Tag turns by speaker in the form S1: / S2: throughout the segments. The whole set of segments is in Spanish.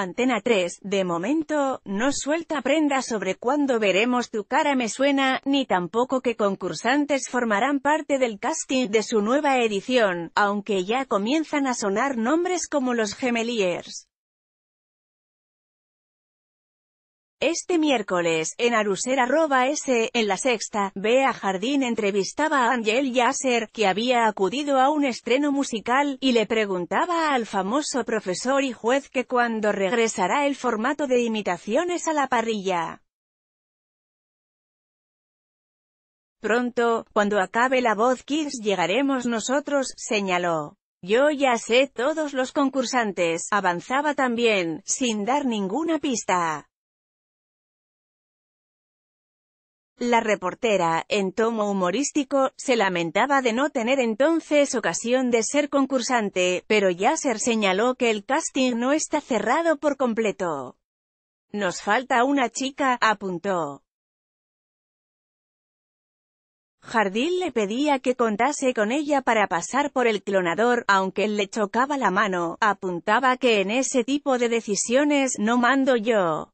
S1: Antena 3, de momento, no suelta prenda sobre cuándo veremos tu cara me suena, ni tampoco que concursantes formarán parte del casting de su nueva edición, aunque ya comienzan a sonar nombres como los Gemeliers. Este miércoles, en S en la sexta, Bea Jardín entrevistaba a Angel Yasser, que había acudido a un estreno musical, y le preguntaba al famoso profesor y juez que cuando regresará el formato de imitaciones a la parrilla. Pronto, cuando acabe la voz Kids llegaremos nosotros, señaló. Yo ya sé todos los concursantes, avanzaba también, sin dar ninguna pista. La reportera, en tomo humorístico, se lamentaba de no tener entonces ocasión de ser concursante, pero Yasser señaló que el casting no está cerrado por completo. Nos falta una chica, apuntó. Jardín le pedía que contase con ella para pasar por el clonador, aunque él le chocaba la mano, apuntaba que en ese tipo de decisiones no mando yo.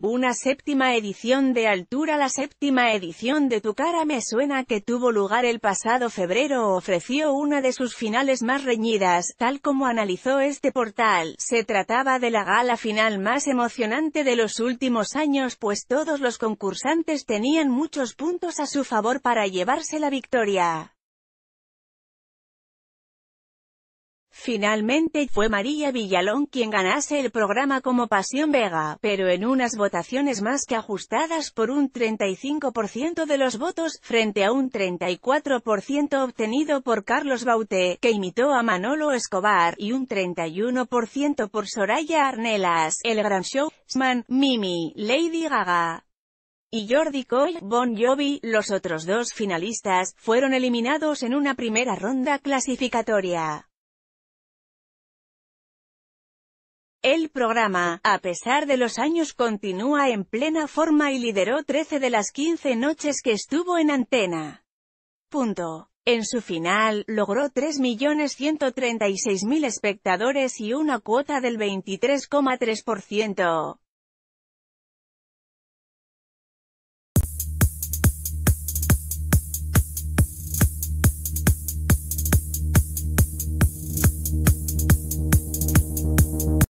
S1: Una séptima edición de Altura La séptima edición de Tu cara me suena que tuvo lugar el pasado febrero ofreció una de sus finales más reñidas, tal como analizó este portal. Se trataba de la gala final más emocionante de los últimos años pues todos los concursantes tenían muchos puntos a su favor para llevarse la victoria. Finalmente fue María Villalón quien ganase el programa como Pasión Vega, pero en unas votaciones más que ajustadas por un 35% de los votos, frente a un 34% obtenido por Carlos Baute, que imitó a Manolo Escobar, y un 31% por Soraya Arnelas, El Gran Showman, Mimi, Lady Gaga y Jordi Coy, Bon Jovi, los otros dos finalistas, fueron eliminados en una primera ronda clasificatoria. El programa, a pesar de los años, continúa en plena forma y lideró 13 de las 15 noches que estuvo en antena. Punto. En su final, logró 3.136.000 espectadores y una cuota del 23,3%.